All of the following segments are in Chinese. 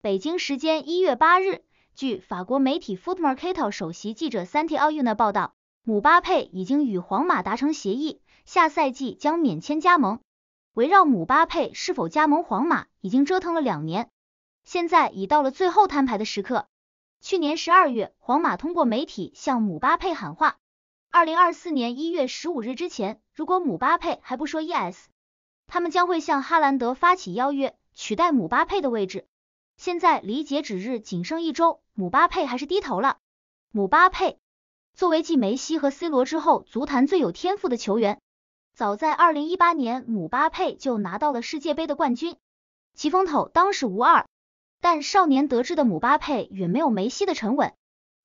北京时间一月八日，据法国媒体 Foot m e r k e t 首席记者 Santi Alun 的报道，姆巴佩已经与皇马达成协议，下赛季将免签加盟。围绕姆巴佩是否加盟皇马，已经折腾了两年，现在已到了最后摊牌的时刻。去年十二月，皇马通过媒体向姆巴佩喊话：，二零二四年一月十五日之前，如果姆巴佩还不说 yes，他们将会向哈兰德发起邀约，取代姆巴佩的位置。现在离截止日仅剩一周，姆巴佩还是低头了。姆巴佩作为继梅西和 C 罗之后，足坛最有天赋的球员，早在二零一八年，姆巴佩就拿到了世界杯的冠军，其风头当时无二。但少年得志的姆巴佩远没有梅西的沉稳，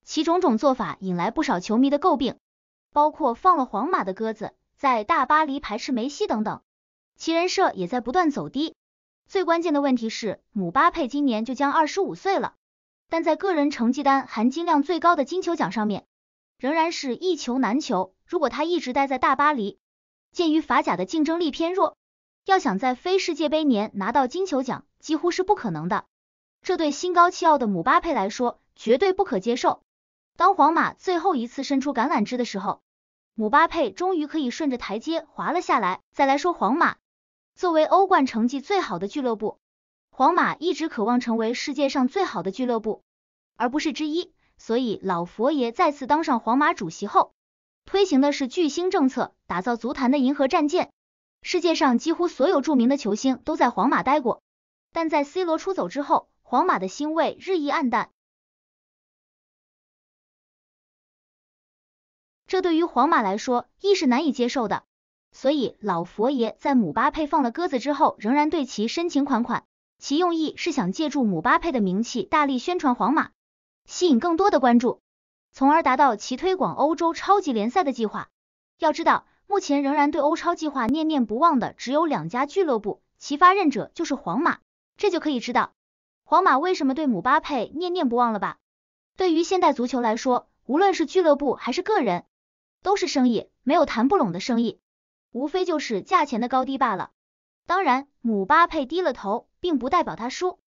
其种种做法引来不少球迷的诟病，包括放了皇马的鸽子，在大巴黎排斥梅西等等，其人设也在不断走低。最关键的问题是，姆巴佩今年就将二十五岁了，但在个人成绩单含金量最高的金球奖上面，仍然是一球难求。如果他一直待在大巴黎，鉴于法甲的竞争力偏弱，要想在非世界杯年拿到金球奖几乎是不可能的。这对心高气傲的姆巴佩来说绝对不可接受。当皇马最后一次伸出橄榄枝的时候，姆巴佩终于可以顺着台阶滑了下来。再来说皇马。作为欧冠成绩最好的俱乐部，皇马一直渴望成为世界上最好的俱乐部，而不是之一。所以老佛爷再次当上皇马主席后，推行的是巨星政策，打造足坛的银河战舰。世界上几乎所有著名的球星都在皇马待过，但在 C 罗出走之后，皇马的星味日益暗淡。这对于皇马来说，亦是难以接受的。所以，老佛爷在姆巴佩放了鸽子之后，仍然对其深情款款，其用意是想借助姆巴佩的名气，大力宣传皇马，吸引更多的关注，从而达到其推广欧洲超级联赛的计划。要知道，目前仍然对欧超计划念念不忘的只有两家俱乐部，其发任者就是皇马。这就可以知道，皇马为什么对姆巴佩念念不忘了吧？对于现代足球来说，无论是俱乐部还是个人，都是生意，没有谈不拢的生意。无非就是价钱的高低罢了。当然，姆巴佩低了头，并不代表他输。